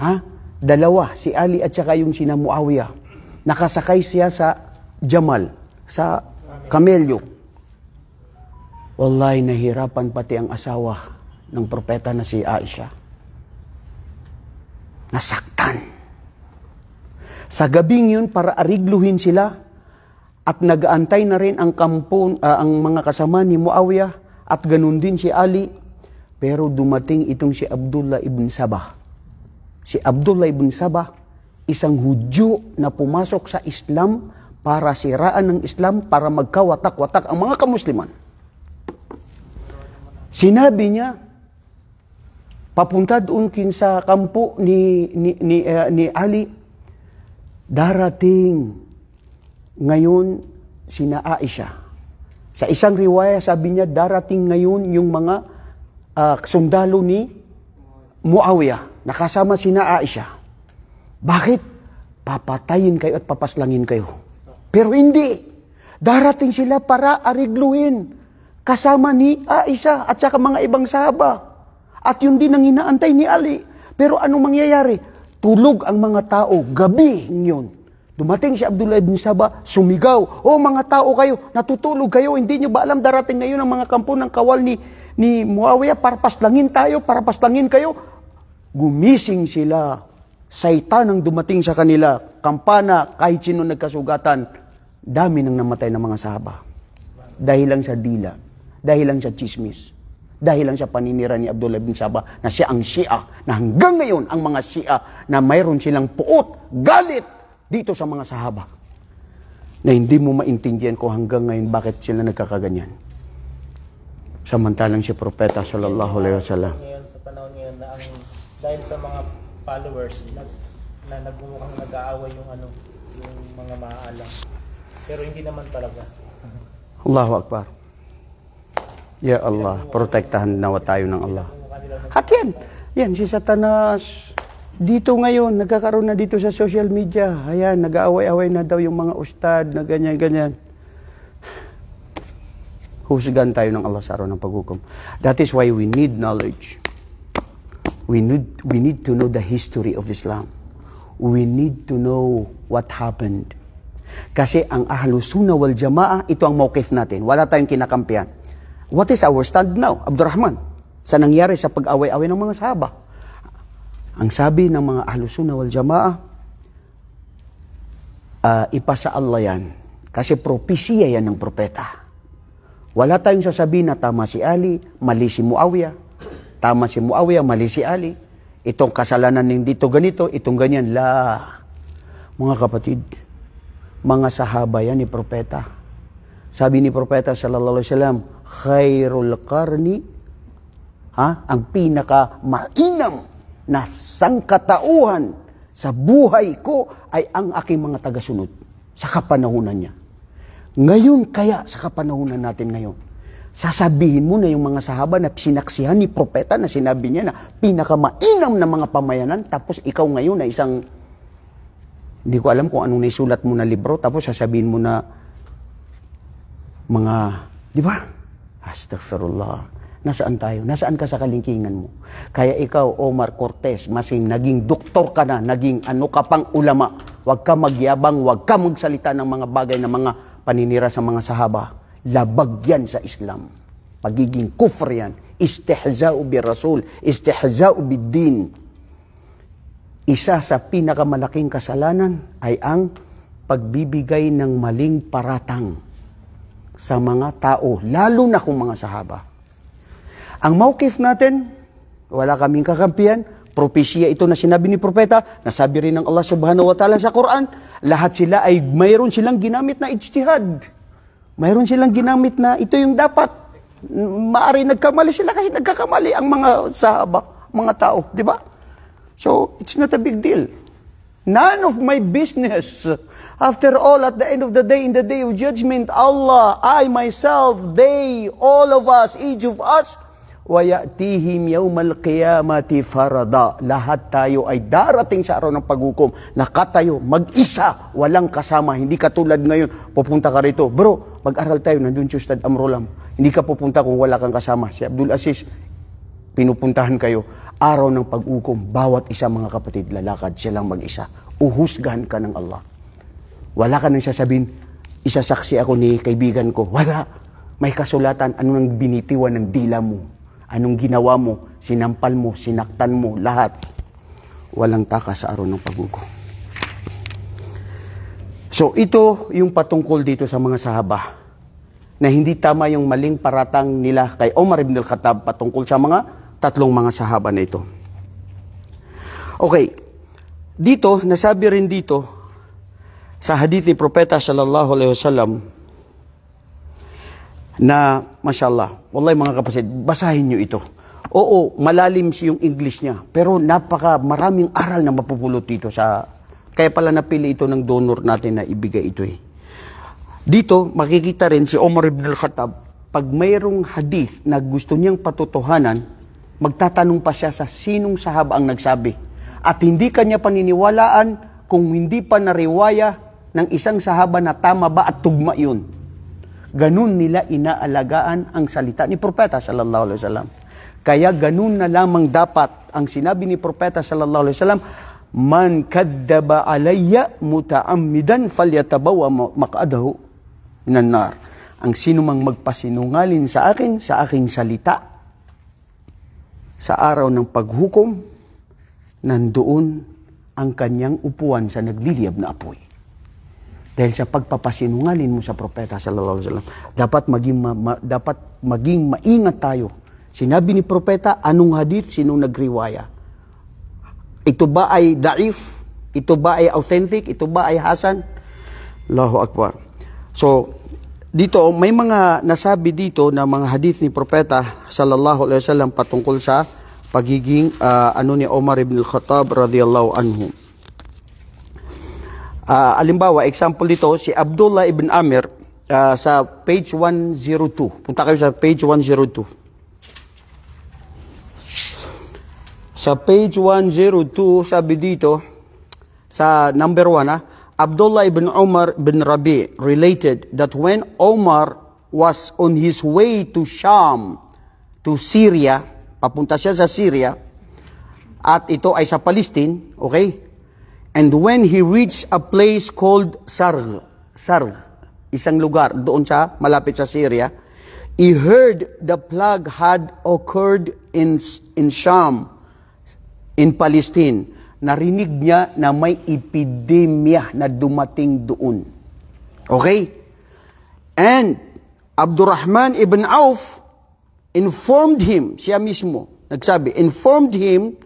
Ha? Dalawa, si Ali at saka yung sina Muawiya. Nakasakay siya sa Jamal, sa Kamelyo. Wallahi, nahirapan pati ang asawa ng propeta na si Aisha. Nasaktan. Sa gabing yun, para arigluhin sila, at nagaantay na rin ang, kampon, uh, ah, ang mga kasama ni Muawiya at ganun din si Ali. Pero dumating itong si Abdullah ibn Sabah. Si Abdullah ibn Sabah, isang Hudyo na pumasok sa Islam para siraan ng Islam, para magkawatak-watak ang mga kamusliman. Sinabi niya, papunta doon kin sa kampo ni, ni, ni, uh, ni Ali, darating ngayon, sina Aisha. Sa isang riwaya, sabi niya, darating ngayon yung mga uh, sundalo ni Muawiyah. Nakasama sina Aisha. Bakit? Papatayin kayo at papaslangin kayo. Pero hindi. Darating sila para arigluhin. Kasama ni Aisha at saka mga ibang sahaba. At yun din ang inaantay ni Ali. Pero anong mangyayari? Tulog ang mga tao, gabi yun. Dumating si Abdullah ibn Saba, sumigaw, oh, mga tao kayo, natutulog kayo, hindi nyo ba alam darating ngayon ang mga kampo ng kawal ni, ni Muawiyah, paslangin tayo, para paslangin kayo. Gumising sila, saita nang dumating sa kanila, kampana, kahit sino nagkasugatan, dami nang namatay ng mga sahaba. Dahil lang sa dila, dahil lang sa chismis, dahil lang sa paninira ni Abdullah ibn Saba na siya ang Shia, na hanggang ngayon ang mga Shia na mayroon silang puot, galit, dito sa mga sahaba na hindi mo maintindihan ko hanggang ngayon bakit sila nagkakaganyan. Samantalang si Propeta sallallahu alaihi wasallam sa panahon ngayon na ang dahil sa mga followers nag, na nagmumukhang nag-aaway yung ano yung mga maaalam. Pero hindi naman talaga. Allahu Akbar. Ya Allah, protektahan nawa tayo ng Allah. At yan, yan si Satanas. Dito ngayon, nagkakaroon na dito sa social media. Ayan, nag-aaway-away na daw yung mga ustad na ganyan-ganyan. Husgan tayo ng Allah sa araw ng paghukom. That is why we need knowledge. We need, we need to know the history of Islam. We need to know what happened. Kasi ang ahlusuna wal jamaa, ito ang mawkif natin. Wala tayong kinakampiyan. What is our stand now, Abdurrahman? Sa nangyari sa pag-away-away ng mga sahabah? Ang sabi ng mga ahlusun wal jamaa, uh, ah, ipasa Allah yan. Kasi propesya yan ng propeta. Wala tayong sasabihin na tama si Ali, mali si Muawiyah. Tama si Muawiyah, mali si Ali. Itong kasalanan ng dito ganito, itong ganyan. La, mga kapatid, mga sahaba yan ni propeta. Sabi ni propeta sallallahu alaihi wasallam, khairul karni, ha? ang pinaka mainam na sangkatauhan sa buhay ko ay ang aking mga tagasunod sa kapanahunan niya. Ngayon kaya sa kapanahunan natin ngayon, sasabihin mo na yung mga sahaba na sinaksihan ni propeta na sinabi niya na pinakamainam na mga pamayanan tapos ikaw ngayon na isang hindi ko alam kung anong naisulat mo na libro tapos sasabihin mo na mga di ba? Astaghfirullah. Nasaan tayo? Nasaan ka sa kalingkingan mo? Kaya ikaw, Omar Cortez, masing naging doktor ka na, naging ano ka pang ulama. Huwag ka magyabang, huwag ka magsalita ng mga bagay na mga paninira sa mga sahaba. Labag yan sa Islam. Pagiging kufr yan. Istihza'u bi Rasul, istihza'u bi din. Isa sa pinakamalaking kasalanan ay ang pagbibigay ng maling paratang sa mga tao, lalo na kung mga sahaba. Ang mawkif natin, wala kaming kakampihan, propesya ito na sinabi ni propeta, nasabi rin ng Allah subhanahu wa ta'ala sa Quran, lahat sila ay mayroon silang ginamit na ijtihad. Mayroon silang ginamit na ito yung dapat. Maari nagkamali sila kasi nagkakamali ang mga sahaba, mga tao, di ba? So, it's not a big deal. None of my business. After all, at the end of the day, in the day of judgment, Allah, I myself, they, all of us, each of us, وَيَأْتِيهِمْ يَوْمَ الْقِيَامَةِ فَرَدًا Lahat tayo ay darating sa araw ng paghukom. Nakatayo, mag-isa, walang kasama. Hindi katulad ngayon, pupunta ka rito. Bro, mag-aral tayo, nandun si Ustad Amrolam. Hindi ka pupunta kung wala kang kasama. Si Abdul Aziz, pinupuntahan kayo. Araw ng paghukom, bawat isa mga kapatid, lalakad silang mag-isa. Uhusgahan ka ng Allah. Wala ka nang sasabihin, isasaksi ako ni kaibigan ko. Wala. May kasulatan, ano nang binitiwan ng dila mo? Anong ginawa mo? Sinampal mo, sinaktan mo, lahat. Walang taka sa araw ng paggugo. So ito yung patungkol dito sa mga sahaba na hindi tama yung maling paratang nila kay Omar ibn al-Khattab patungkol sa mga tatlong mga sahaba na ito. Okay, dito, nasabi rin dito sa hadith ni Propeta sallallahu alaihi wasallam na, mashallah, wallahi mga kapatid, basahin nyo ito. Oo, malalim si yung English niya, pero napaka maraming aral na mapupulot dito sa... Kaya pala napili ito ng donor natin na ibigay ito eh. Dito, makikita rin si Omar ibn al-Khattab, pag mayroong hadith na gusto niyang patutuhanan, magtatanong pa siya sa sinong sahaba ang nagsabi. At hindi kanya paniniwalaan kung hindi pa nariwaya ng isang sahaba na tama ba at tugma yun. Ganun nila inaalagaan ang salita ni Propeta sallallahu alaihi wasallam. Kaya ganun na lamang dapat ang sinabi ni Propeta sallallahu alaihi wasallam, "Man kadzaba alayya muta'ammidan falyatabawa maq'adahu minan nar." Ang sinumang magpasinungalin sa akin sa aking salita sa araw ng paghukom, nandoon ang kanyang upuan sa nagliliyab na apoy. Dahil sa pagpapasinungaling mo sa propeta sallallahu alaihi wasallam, dapat maging ma, ma, dapat maging maingat tayo. Sinabi ni propeta, anong hadith, sino nagriwaya? Ito ba ay daif? Ito ba ay authentic? Ito ba ay hasan? Allahu Akbar. So, dito may mga nasabi dito na mga hadith ni propeta sallallahu alaihi wasallam patungkol sa pagiging uh, ano ni Umar ibn al-Khattab radhiyallahu anhu. Uh, alimbawa, example dito, si Abdullah ibn Amir uh, sa page 102. Punta kayo sa page 102. Sa page 102, sabi dito, sa number 1, ah, Abdullah ibn Umar ibn Rabi related that when Omar was on his way to Sham, to Syria, papunta siya sa Syria, at ito ay sa Palestine, okay? And when he reached a place called Sarg, Sarg, isang lugar doon sa malapit sa Syria, he heard the plague had occurred in, in Sham, in Palestine. Narinig niya na may epidemya na dumating doon. Okay? And Abdurrahman ibn Auf informed him, siya mismo, nagsabi, informed him,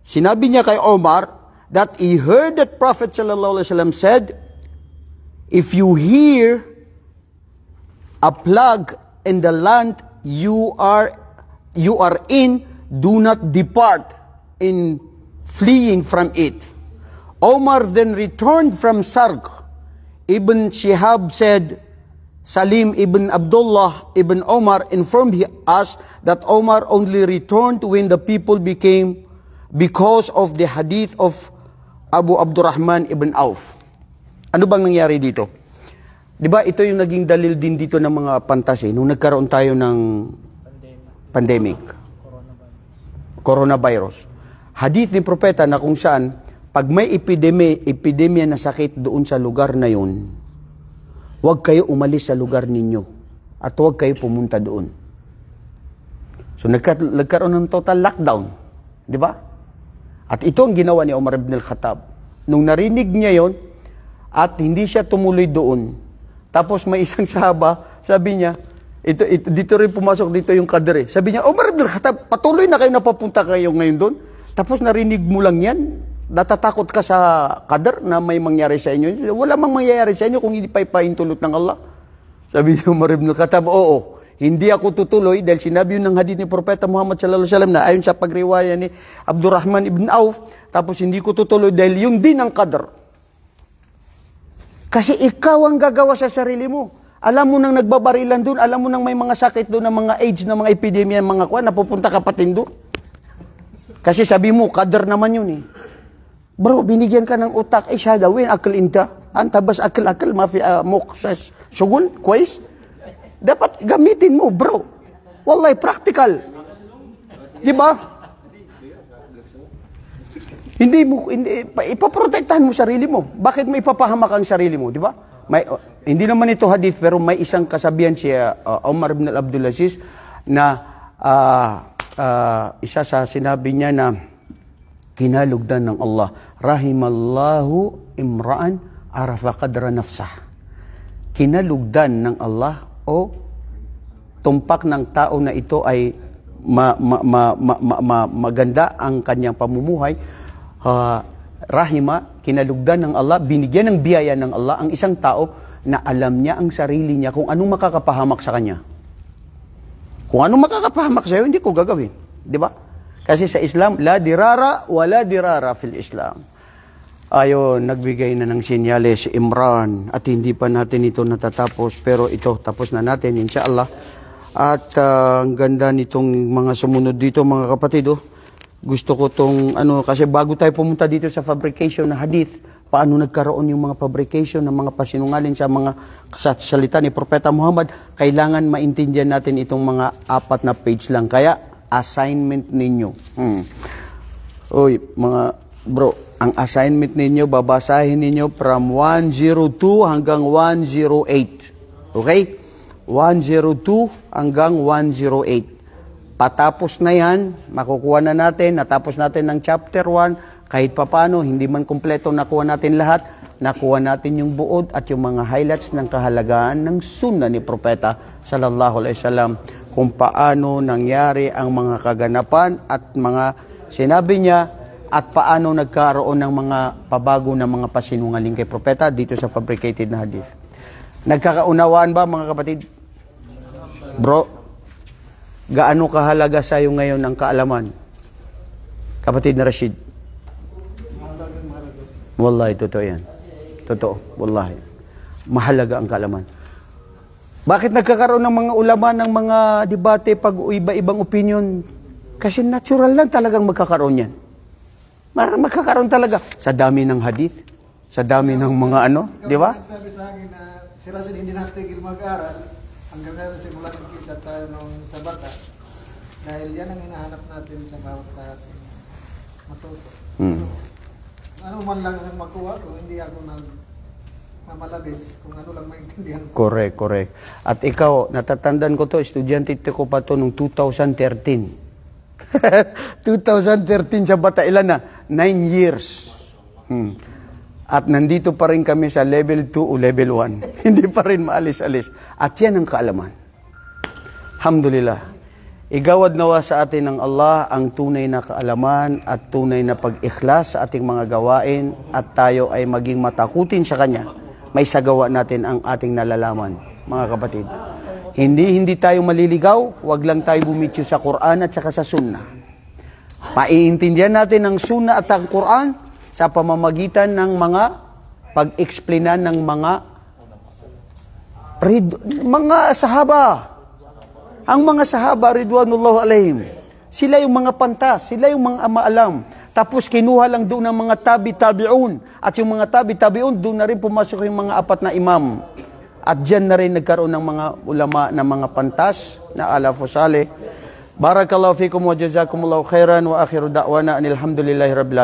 sinabi niya kay Omar, that he heard that Prophet said, If you hear a plug in the land you are, you are in, do not depart in fleeing from it. Omar then returned from Sarg. Ibn Shihab said, Salim ibn Abdullah ibn Omar informed us that Omar only returned when the people became because of the hadith of Abu Abdurrahman ibn Auf. Ano bang nangyari dito? 'Di ba ito yung naging dalil din dito ng mga pantas eh, nung nagkaroon tayo ng pandemic. Coronavirus. Coronavirus. Hadith ni propeta na kung saan pag may epidemya, epidemya na sakit doon sa lugar na yun, huwag kayo umalis sa lugar ninyo at huwag kayo pumunta doon. So nagka, nagkaroon ng total lockdown. Di ba? At ito ang ginawa ni Umar ibn al-Khattab. Nung narinig niya yon at hindi siya tumuloy doon, tapos may isang (laughs) sahaba, sabi niya, ito, ito, dito rin pumasok dito yung kader eh. Sabi niya, Umar ibn al-Khattab, patuloy na kayo na papunta kayo ngayon doon. Tapos narinig mo lang yan, natatakot ka sa kader na may mangyari sa inyo. Wala mang mangyayari sa inyo kung hindi pa ipaintulot ng Allah. Sabi ni Umar ibn al-Khattab, oo. Hindi ako tutuloy dahil sinabi yun ng hadith ni Propeta Muhammad sallallahu alaihi wasallam na ayon sa pagriwaya ni Abdurrahman ibn Auf, tapos hindi ko tutuloy dahil yung din ang kader. Kasi ikaw ang gagawa sa sarili mo. Alam mo nang nagbabarilan doon, alam mo nang may mga sakit doon, ng mga AIDS, ng mga epidemya, mga kuwan, napupunta ka patin doon. Kasi sabi mo, kader naman yun eh. Bro, binigyan ka ng utak, eh siya dawin, akil inta. Antabas akal-akal, mafi, uh, ah, muksas, sugul, kwais. Dapat gamitin mo, bro. Wallahi, practical. Di ba? Hindi mo hindi ipaprotektahan mo sarili mo. Bakit mo ipapahamak ang sarili mo, di ba? May uh, hindi naman ito hadith pero may isang kasabihan si uh, Umar uh, ibn Abdul Aziz na uh, uh, isa sa sinabi niya na kinalugdan ng Allah, rahimallahu imra'an arafa qadra nafsah. Kinalugdan ng Allah o tumpak ng tao na ito ay ma, ma, ma, ma, ma, ma, maganda ang kanyang pamumuhay, uh, rahima, kinalugdan ng Allah, binigyan ng biyaya ng Allah ang isang tao na alam niya ang sarili niya kung anong makakapahamak sa kanya. Kung anong makakapahamak sa iyo, hindi ko gagawin. Di ba? Kasi sa Islam, la dirara wala dirara fil Islam. Ayon, nagbigay na ng sinyales Imran at hindi pa natin ito natatapos pero ito tapos na natin inshallah. At uh, ang ganda nitong mga sumunod dito mga kapatid oh. Gusto ko tong ano kasi bago tayo pumunta dito sa fabrication na hadith, paano nagkaroon yung mga fabrication ng mga pasinungaling sa mga salita ni Propeta Muhammad, kailangan maintindihan natin itong mga apat na page lang. Kaya assignment ninyo. Hmm. Uy, mga Bro, ang assignment ninyo, babasahin ninyo from 102 hanggang 108. Okay? 102 hanggang 108. Patapos na yan, makukuha na natin, natapos natin ng chapter 1, kahit papano, hindi man kumpleto, nakuha natin lahat, nakuha natin yung buod at yung mga highlights ng kahalagaan ng sunna ni Propeta Sallallahu Alaihi Wasallam kung paano nangyari ang mga kaganapan at mga sinabi niya at paano nagkaroon ng mga pabago ng mga pasinungaling kay propeta dito sa fabricated na hadith. Nagkakaunawaan ba mga kapatid? Bro, gaano kahalaga sa iyo ngayon ang kaalaman? Kapatid na Rashid. Wallahi, totoo yan. Totoo, wallahi. Mahalaga ang kaalaman. Bakit nagkakaroon ng mga ulama ng mga debate pag iba-ibang opinion? Kasi natural lang talagang magkakaroon yan magkakaroon talaga sa dami ng hadith, sa dami ng mga ano, di ba? Sabi sa akin na sila sin hindi natigil mag-aral hanggang meron simula nakita tayo nung sa bata dahil yan ang hinahanap natin sa bawat sa ating matuto. Hmm. So, ano man lang ang makuha ko, hindi ako nag mamalabis kung ano lang maintindihan ko. Correct, correct. At ikaw, natatandaan ko to, estudyante ko pa to nung 2013. 2013 (laughs) siya bata, ilan na? 9 years. Hmm. At nandito pa rin kami sa level 2 o level 1. (laughs) Hindi pa rin maalis-alis. At yan ang kaalaman. Alhamdulillah. Igawad nawa sa atin ng Allah ang tunay na kaalaman at tunay na pag-ikhlas sa ating mga gawain at tayo ay maging matakutin sa Kanya. May sagawa natin ang ating nalalaman, mga kapatid. Hindi hindi tayo maliligaw, wag lang tayo bumityo sa Quran at saka sa Sunnah. Paiintindihan natin ang Sunnah at ang Quran sa pamamagitan ng mga pag-explainan ng mga rid, mga sahaba. Ang mga sahaba, Ridwanullah alayhim, sila yung mga pantas, sila yung mga maalam. Tapos kinuha lang doon ng mga tabi-tabiun. At yung mga tabi-tabiun, doon na rin pumasok yung mga apat na imam. At diyan na rin nagkaroon ng mga ulama ng mga pantas na ala fusale. Barakallahu fikum wa jazakumullahu khairan wa akhiru da'wana anilhamdulillahi rabbil